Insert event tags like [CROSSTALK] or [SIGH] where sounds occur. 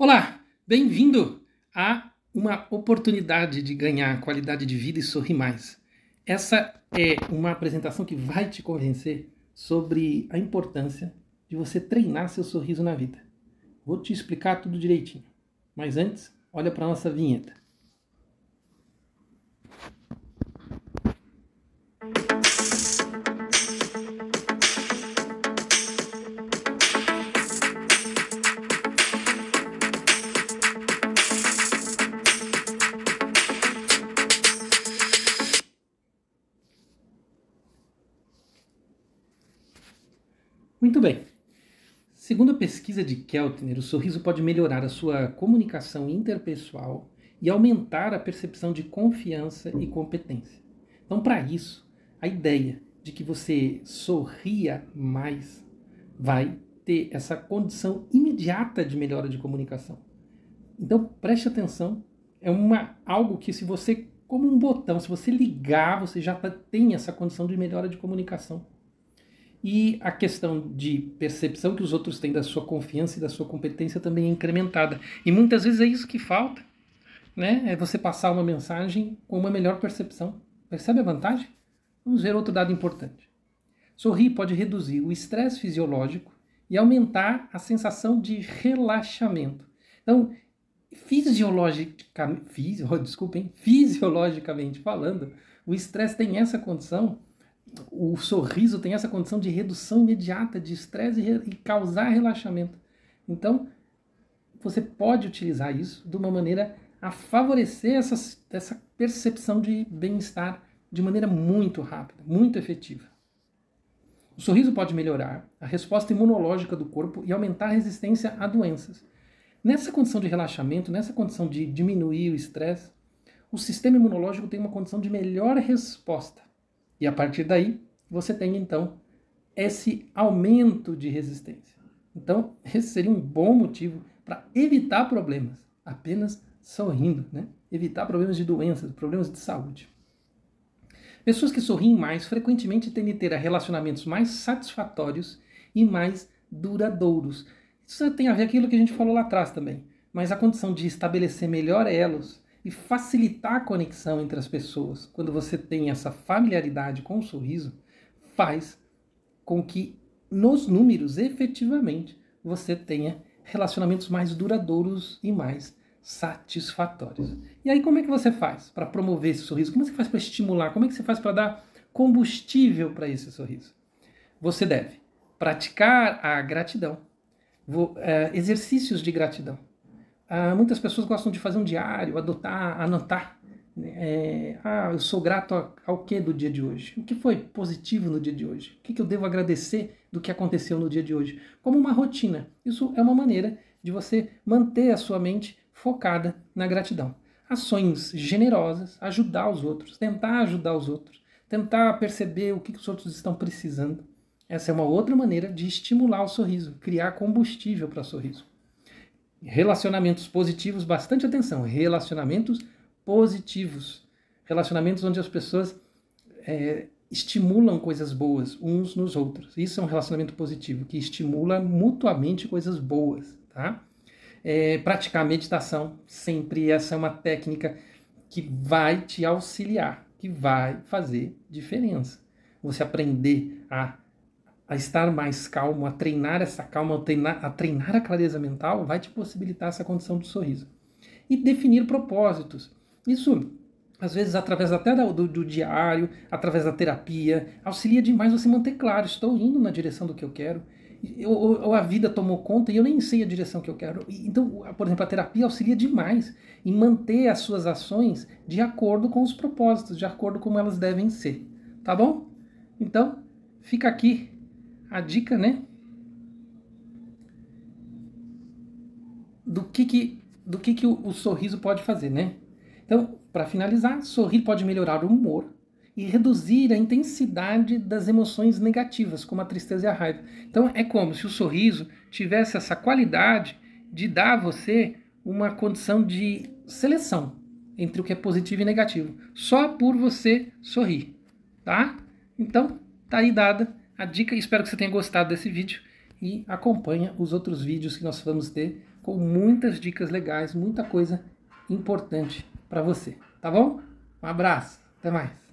Olá, bem-vindo a uma oportunidade de ganhar qualidade de vida e sorrir mais. Essa é uma apresentação que vai te convencer sobre a importância de você treinar seu sorriso na vida. Vou te explicar tudo direitinho. Mas antes, olha para nossa vinheta. Muito bem. Segundo a pesquisa de Keltner, o sorriso pode melhorar a sua comunicação interpessoal e aumentar a percepção de confiança e competência. Então, para isso, a ideia de que você sorria mais vai ter essa condição imediata de melhora de comunicação. Então, preste atenção, é uma algo que se você como um botão, se você ligar, você já tá, tem essa condição de melhora de comunicação e a questão de percepção que os outros têm da sua confiança e da sua competência também é incrementada. E muitas vezes é isso que falta, né? É você passar uma mensagem com uma melhor percepção. Percebe a vantagem? Vamos ver outro dado importante. Sorrir pode reduzir o estresse fisiológico e aumentar a sensação de relaxamento. Então, fisiologicamente, fisi, [LAUGHS] desculpem, fisiologicamente falando, o estresse tem essa condição o sorriso tem essa condição de redução imediata de estresse e, e causar relaxamento. Então, você pode utilizar isso de uma maneira a favorecer essa, essa percepção de bem-estar de maneira muito rápida, muito efetiva. O sorriso pode melhorar a resposta imunológica do corpo e aumentar a resistência a doenças. Nessa condição de relaxamento, nessa condição de diminuir o estresse, o sistema imunológico tem uma condição de melhor resposta. E a partir daí, você tem então esse aumento de resistência. Então, [LAUGHS] esse seria um bom motivo para evitar problemas, apenas sorrindo, né? Evitar problemas de doenças, problemas de saúde. Pessoas que sorriem mais frequentemente tendem a ter relacionamentos mais satisfatórios e mais duradouros. Isso tem a ver com aquilo que a gente falou lá atrás também, mas a condição de estabelecer melhor elos, e facilitar a conexão entre as pessoas. Quando você tem essa familiaridade com o sorriso, faz com que nos números efetivamente você tenha relacionamentos mais duradouros e mais satisfatórios. E aí como é que você faz para promover esse sorriso? Como é que você faz para estimular? Como é que você faz para dar combustível para esse sorriso? Você deve praticar a gratidão, eh, exercícios de gratidão. Ah, muitas pessoas gostam de fazer um diário, adotar, anotar. Né? É, ah, eu sou grato ao que do dia de hoje? O que foi positivo no dia de hoje? O que, que eu devo agradecer do que aconteceu no dia de hoje? Como uma rotina. Isso é uma maneira de você manter a sua mente focada na gratidão. Ações generosas, ajudar os outros, tentar ajudar os outros, tentar perceber o que, que os outros estão precisando. Essa é uma outra maneira de estimular o sorriso, criar combustível para o sorriso relacionamentos positivos, bastante atenção, relacionamentos positivos. Relacionamentos onde as pessoas é, estimulam coisas boas uns nos outros. Isso é um relacionamento positivo, que estimula mutuamente coisas boas, tá? É, praticar meditação, sempre essa é uma técnica que vai te auxiliar, que vai fazer diferença. Você aprender a a estar mais calmo, a treinar essa calma, a treinar, a treinar a clareza mental, vai te possibilitar essa condição do sorriso. E definir propósitos. Isso, às vezes, através até do, do diário, através da terapia, auxilia demais você manter claro: estou indo na direção do que eu quero, ou a vida tomou conta e eu nem sei a direção que eu quero. Então, por exemplo, a terapia auxilia demais em manter as suas ações de acordo com os propósitos, de acordo com como elas devem ser. Tá bom? Então, fica aqui a dica, né? Do que que, do que, que o, o sorriso pode fazer, né? Então, para finalizar, sorrir pode melhorar o humor e reduzir a intensidade das emoções negativas, como a tristeza e a raiva. Então, é como se o sorriso tivesse essa qualidade de dar a você uma condição de seleção entre o que é positivo e negativo, só por você sorrir, tá? Então, tá aí dada a dica. Espero que você tenha gostado desse vídeo e acompanha os outros vídeos que nós vamos ter com muitas dicas legais, muita coisa importante para você, tá bom? Um abraço, até mais!